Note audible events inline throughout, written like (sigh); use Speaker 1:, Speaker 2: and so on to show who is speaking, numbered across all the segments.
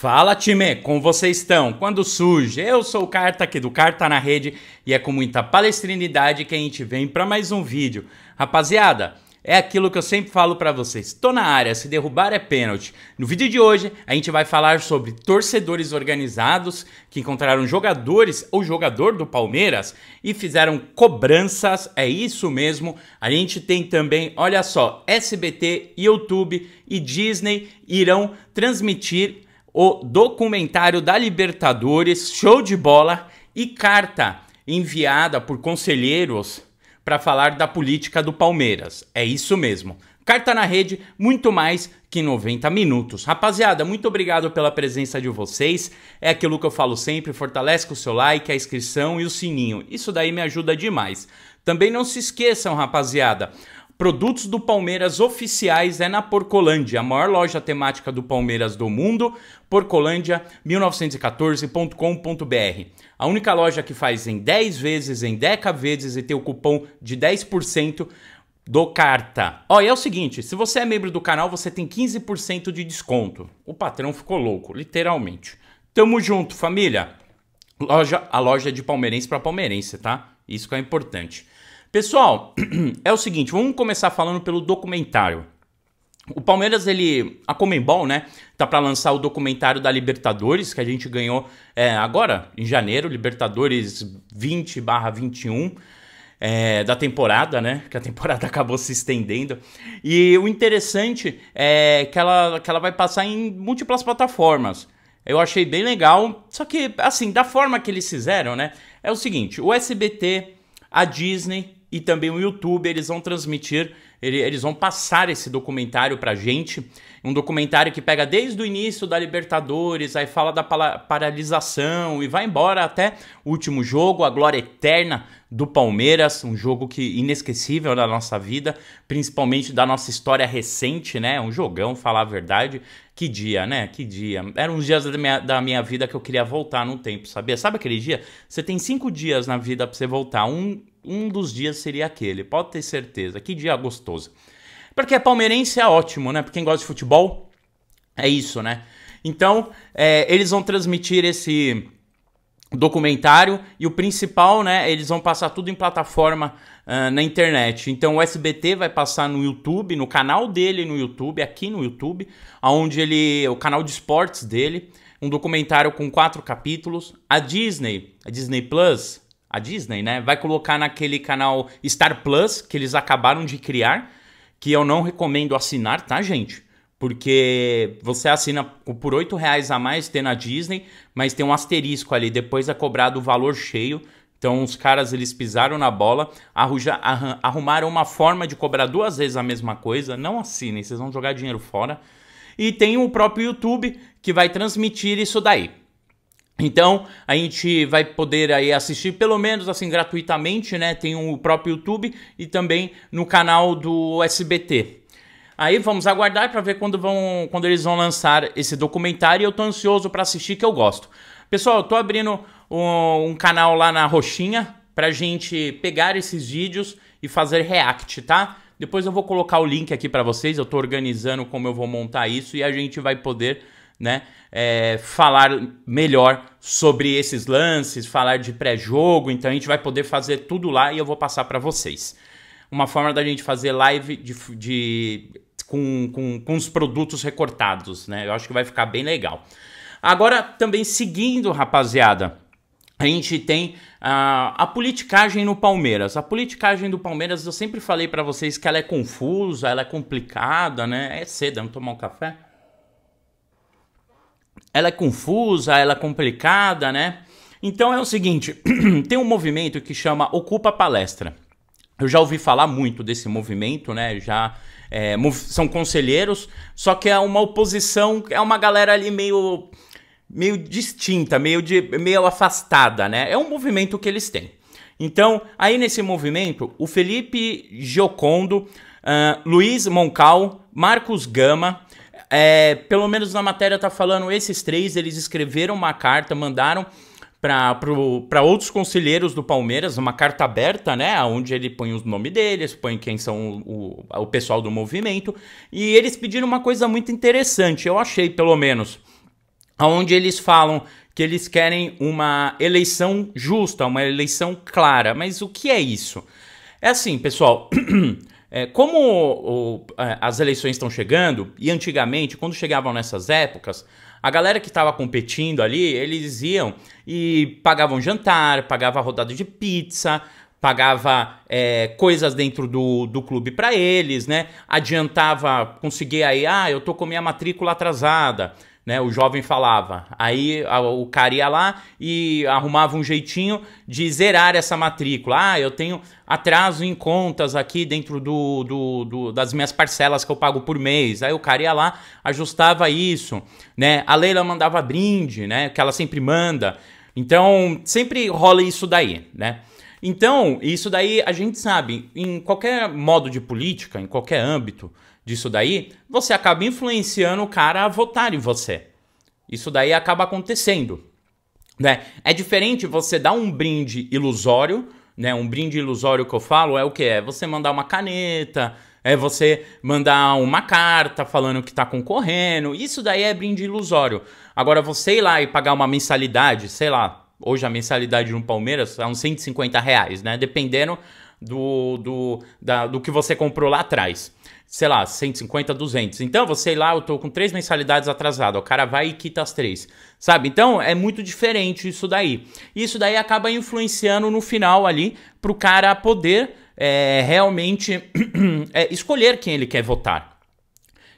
Speaker 1: Fala time, como vocês estão? Quando surge, eu sou o Carta aqui do Carta na Rede e é com muita palestrinidade que a gente vem para mais um vídeo. Rapaziada, é aquilo que eu sempre falo para vocês. Tô na área, se derrubar é pênalti. No vídeo de hoje, a gente vai falar sobre torcedores organizados que encontraram jogadores ou jogador do Palmeiras e fizeram cobranças. É isso mesmo. A gente tem também, olha só, SBT, YouTube e Disney irão transmitir o documentário da Libertadores, show de bola e carta enviada por conselheiros para falar da política do Palmeiras. É isso mesmo. Carta na rede, muito mais que 90 minutos. Rapaziada, muito obrigado pela presença de vocês. É aquilo que eu falo sempre: fortalece o seu like, a inscrição e o sininho. Isso daí me ajuda demais. Também não se esqueçam, rapaziada. Produtos do Palmeiras oficiais é na Porcolândia, a maior loja temática do Palmeiras do mundo, porcolândia1914.com.br. A única loja que faz em 10 vezes, em 10 vezes e tem o cupom de 10% do Carta. Ó, e é o seguinte, se você é membro do canal, você tem 15% de desconto. O patrão ficou louco, literalmente. Tamo junto, família. Loja, a loja é de palmeirense para palmeirense, tá? Isso que é importante. Pessoal, (clears throat) é o seguinte, vamos começar falando pelo documentário. O Palmeiras, ele. A Comembol, né? Tá para lançar o documentário da Libertadores, que a gente ganhou é, agora, em janeiro, Libertadores 20 21. É, da temporada, né? Que a (laughs) temporada acabou se estendendo. E o interessante é que ela, que ela vai passar em múltiplas plataformas. Eu achei bem legal. Só que, assim, da forma que eles fizeram, né? É o seguinte: o SBT, a Disney e também o YouTube, eles vão transmitir, eles vão passar esse documentário pra gente. Um documentário que pega desde o início da Libertadores, aí fala da paralisação e vai embora até o último jogo, a glória eterna do Palmeiras, um jogo que inesquecível da nossa vida, principalmente da nossa história recente, né? Um jogão, falar a verdade. Que dia, né? Que dia. Eram uns dias da minha, da minha vida que eu queria voltar no tempo, sabia? Sabe aquele dia? Você tem cinco dias na vida pra você voltar. Um um dos dias seria aquele, pode ter certeza. Que dia gostoso. Porque palmeirense é ótimo, né? Pra quem gosta de futebol, é isso, né? Então, é, eles vão transmitir esse documentário e o principal, né? Eles vão passar tudo em plataforma uh, na internet. Então, o SBT vai passar no YouTube, no canal dele no YouTube, aqui no YouTube, aonde ele, o canal de esportes dele, um documentário com quatro capítulos. A Disney, a Disney Plus, a Disney, né? Vai colocar naquele canal Star Plus que eles acabaram de criar, que eu não recomendo assinar, tá, gente? Porque você assina por R$ reais a mais tem na Disney, mas tem um asterisco ali, depois é cobrado o valor cheio. Então os caras eles pisaram na bola, arrumaram uma forma de cobrar duas vezes a mesma coisa. Não assinem, vocês vão jogar dinheiro fora. E tem o próprio YouTube que vai transmitir isso daí. Então, a gente vai poder aí assistir pelo menos assim gratuitamente, né? Tem o próprio YouTube e também no canal do SBT. Aí vamos aguardar para ver quando vão, quando eles vão lançar esse documentário. Eu tô ansioso para assistir que eu gosto. Pessoal, eu tô abrindo um, um canal lá na Roxinha pra gente pegar esses vídeos e fazer react, tá? Depois eu vou colocar o link aqui para vocês. Eu tô organizando como eu vou montar isso e a gente vai poder né? É, falar melhor sobre esses lances, falar de pré-jogo. Então a gente vai poder fazer tudo lá e eu vou passar para vocês. Uma forma da gente fazer live de, de com, com, com os produtos recortados, né? Eu acho que vai ficar bem legal. Agora, também seguindo, rapaziada, a gente tem a politicagem no Palmeiras. A politicagem do Palmeiras, eu sempre falei para vocês que ela é confusa, ela é complicada, né? É cedo, vamos tomar um café? ela é confusa, ela é complicada, né? Então é o seguinte, (clears throat) tem um movimento que chama Ocupa Palestra. Eu já ouvi falar muito desse movimento, né? Já é, são conselheiros, só que é uma oposição, é uma galera ali meio meio distinta, meio de meio afastada, né? É um movimento que eles têm. Então, aí nesse movimento, o Felipe Giocondo, uh, Luiz Moncal, Marcos Gama, é, pelo menos na matéria tá falando esses três, eles escreveram uma carta, mandaram para outros conselheiros do Palmeiras, uma carta aberta, né? Onde ele põe o nome deles, põe quem são o, o, o pessoal do movimento. E eles pediram uma coisa muito interessante, eu achei pelo menos. Onde eles falam que eles querem uma eleição justa, uma eleição clara. Mas o que é isso? É assim, pessoal. (clears throat) É, como o, é, as eleições estão chegando, e antigamente, quando chegavam nessas épocas, a galera que estava competindo ali, eles iam e pagavam jantar, pagava rodada de pizza, pagava é, coisas dentro do, do clube para eles, né? Adiantava, conseguia aí, ah, eu tô com minha matrícula atrasada né? O jovem falava. Aí a, o cara ia lá e arrumava um jeitinho de zerar essa matrícula. Ah, eu tenho atraso em contas aqui dentro do, do, do, das minhas parcelas que eu pago por mês. Aí o cara ia lá, ajustava isso, né? A Leila mandava brinde, né? Que ela sempre manda. Então, sempre rola isso daí, né? Então, isso daí a gente sabe, em qualquer modo de política, em qualquer âmbito, disso daí, você acaba influenciando o cara a votar em você. Isso daí acaba acontecendo. Né? É diferente você dar um brinde ilusório, né? Um brinde ilusório que eu falo é o que? É você mandar uma caneta, é você mandar uma carta falando que está concorrendo. Isso daí é brinde ilusório. Agora, você ir lá e pagar uma mensalidade, sei lá, hoje a mensalidade no Palmeiras é uns 150 reais, né? Dependendo do, do, da, do que você comprou lá atrás. Sei lá, 150, 200. Então, você lá, eu tô com três mensalidades atrasado. O cara vai e quita as três. Sabe? Então, é muito diferente isso daí. Isso daí acaba influenciando no final ali pro cara poder é, realmente (clears throat) é, escolher quem ele quer votar.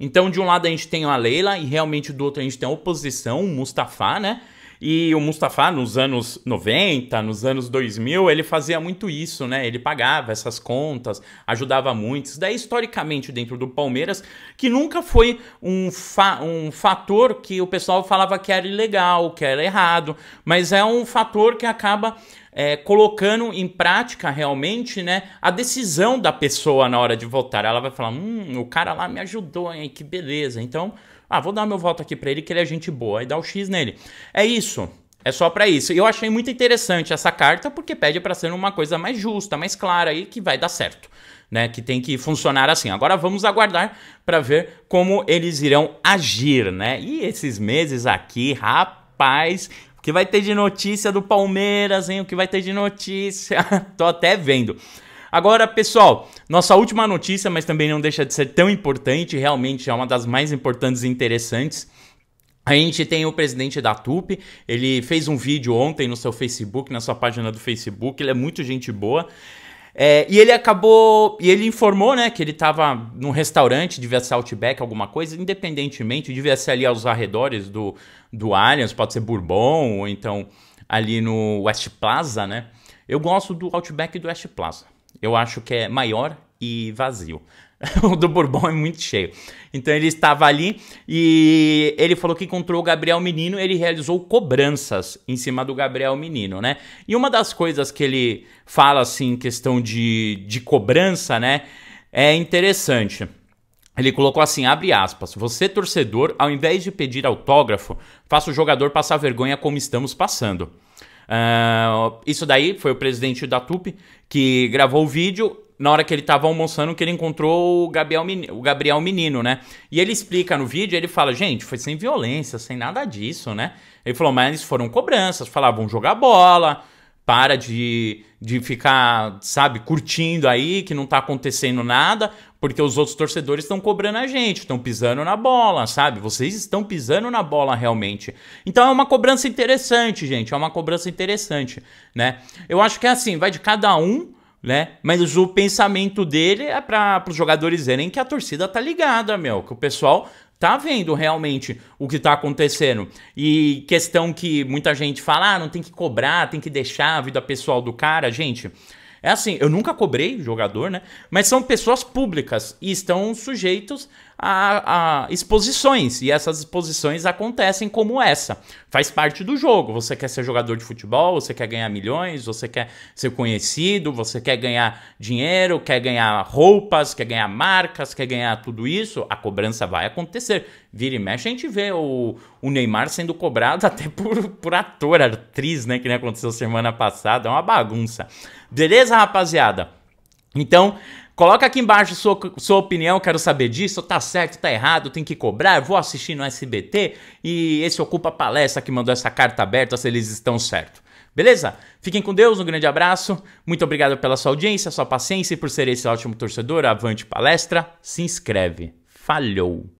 Speaker 1: Então, de um lado a gente tem a Leila e realmente do outro a gente tem a oposição, o Mustafa, né? E o Mustafa, nos anos 90, nos anos 2000, ele fazia muito isso, né? Ele pagava essas contas, ajudava muito. Isso daí, historicamente, dentro do Palmeiras, que nunca foi um, fa um fator que o pessoal falava que era ilegal, que era errado, mas é um fator que acaba é, colocando em prática realmente né, a decisão da pessoa na hora de votar. Ela vai falar: hum, o cara lá me ajudou, hein? que beleza. Então. Ah, vou dar meu voto aqui para ele que ele é gente boa e dá o X nele. É isso. É só para isso. E eu achei muito interessante essa carta porque pede para ser uma coisa mais justa, mais clara e que vai dar certo. Né, que tem que funcionar assim. Agora vamos aguardar para ver como eles irão agir, né? E esses meses aqui, rapaz, o que vai ter de notícia do Palmeiras, hein? O que vai ter de notícia? (laughs) Tô até vendo. Agora, pessoal, nossa última notícia, mas também não deixa de ser tão importante, realmente é uma das mais importantes e interessantes. A gente tem o presidente da TUP, ele fez um vídeo ontem no seu Facebook, na sua página do Facebook, ele é muito gente boa. É, e ele acabou. E ele informou, né, que ele estava num restaurante, devia ser Outback, alguma coisa, independentemente, devia ser ali aos arredores do, do Allianz, pode ser Bourbon, ou então ali no West Plaza, né? Eu gosto do Outback e do West Plaza. Eu acho que é maior e vazio. (laughs) o do Bourbon é muito cheio. Então ele estava ali e ele falou que encontrou o Gabriel Menino. Ele realizou cobranças em cima do Gabriel Menino, né? E uma das coisas que ele fala assim, em questão de, de cobrança, né? É interessante. Ele colocou assim, abre aspas, você torcedor, ao invés de pedir autógrafo, faça o jogador passar vergonha como estamos passando. Uh, isso daí foi o presidente da TUP que gravou o vídeo na hora que ele estava almoçando que ele encontrou o Gabriel, o Gabriel Menino, né? E ele explica no vídeo, ele fala, gente, foi sem violência, sem nada disso, né? Ele falou, mas foram cobranças, falavam, jogar bola, para de, de ficar, sabe, curtindo aí que não tá acontecendo nada, porque os outros torcedores estão cobrando a gente, estão pisando na bola, sabe? Vocês estão pisando na bola realmente. Então é uma cobrança interessante, gente, é uma cobrança interessante, né? Eu acho que é assim, vai de cada um, né? Mas o pensamento dele é para os jogadores verem que a torcida tá ligada, meu, que o pessoal tá vendo realmente o que tá acontecendo. E questão que muita gente fala, ah, não tem que cobrar, tem que deixar a vida pessoal do cara, gente. É assim, eu nunca cobrei jogador, né? Mas são pessoas públicas e estão sujeitos a, a exposições. E essas exposições acontecem como essa. Faz parte do jogo. Você quer ser jogador de futebol, você quer ganhar milhões, você quer ser conhecido, você quer ganhar dinheiro, quer ganhar roupas, quer ganhar marcas, quer ganhar tudo isso. A cobrança vai acontecer. Vira e mexe, a gente vê o, o Neymar sendo cobrado (laughs) até por, por ator, atriz, né? Que nem aconteceu semana passada. É uma bagunça. Beleza, rapaziada? Então, Coloca aqui embaixo sua, sua opinião, quero saber disso, tá certo, tá errado, tem que cobrar, vou assistir no SBT e esse Ocupa Palestra que mandou essa carta aberta se eles estão certo. Beleza? Fiquem com Deus, um grande abraço, muito obrigado pela sua audiência, sua paciência e por ser esse ótimo torcedor, avante palestra, se inscreve. Falhou!